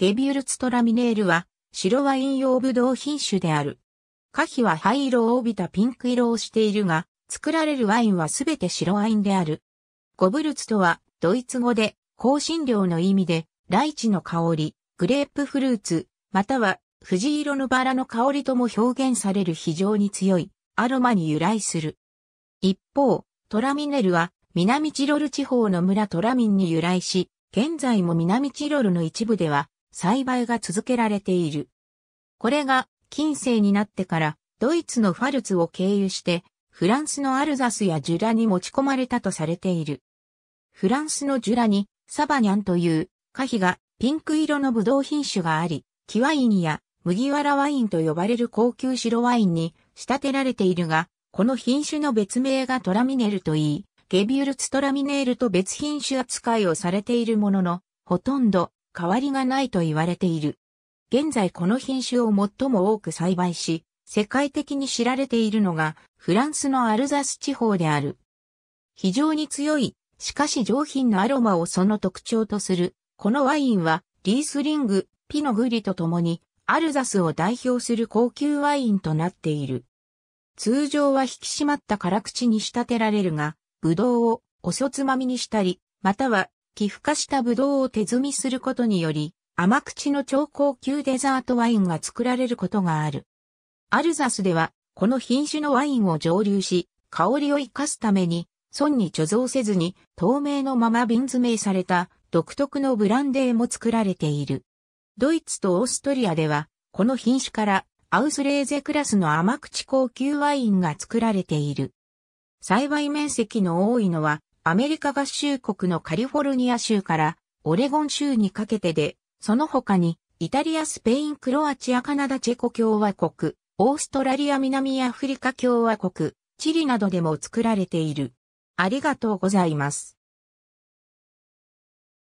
ゲビュルツトラミネールは白ワイン用ブドウ品種である。花皮は灰色を帯びたピンク色をしているが、作られるワインはすべて白ワインである。ゴブルツとはドイツ語で香辛料の意味で、ライチの香り、グレープフルーツ、または藤色のバラの香りとも表現される非常に強いアロマに由来する。一方、トラミネルは南チロル地方の村トラミンに由来し、現在も南チロルの一部では栽培が続けられている。これが近世になってからドイツのファルツを経由してフランスのアルザスやジュラに持ち込まれたとされている。フランスのジュラにサバニャンという花皮がピンク色のブドウ品種があり、キワインや麦わらワインと呼ばれる高級白ワインに仕立てられているが、この品種の別名がトラミネルといい、ゲビュルツトラミネールと別品種扱いをされているものの、ほとんど変わりがないと言われている。現在この品種を最も多く栽培し、世界的に知られているのがフランスのアルザス地方である。非常に強い、しかし上品なアロマをその特徴とする、このワインはリースリング、ピノグリとともにアルザスを代表する高級ワインとなっている。通常は引き締まった辛口に仕立てられるが、ブドウをおそつまみにしたり、または起孵化したブドウを手摘みすることにより、甘口の超高級デザートワインが作られることがある。アルザスでは、この品種のワインを蒸留し、香りを生かすために、損に貯蔵せずに透明のまま瓶詰めされた独特のブランデーも作られている。ドイツとオーストリアでは、この品種からアウスレーゼクラスの甘口高級ワインが作られている。栽培面積の多いのはアメリカ合衆国のカリフォルニア州からオレゴン州にかけてで、その他にイタリア、スペイン、クロアチア、カナダ、チェコ共和国、オーストラリア、南アフリカ共和国、チリなどでも作られている。ありがとうございます。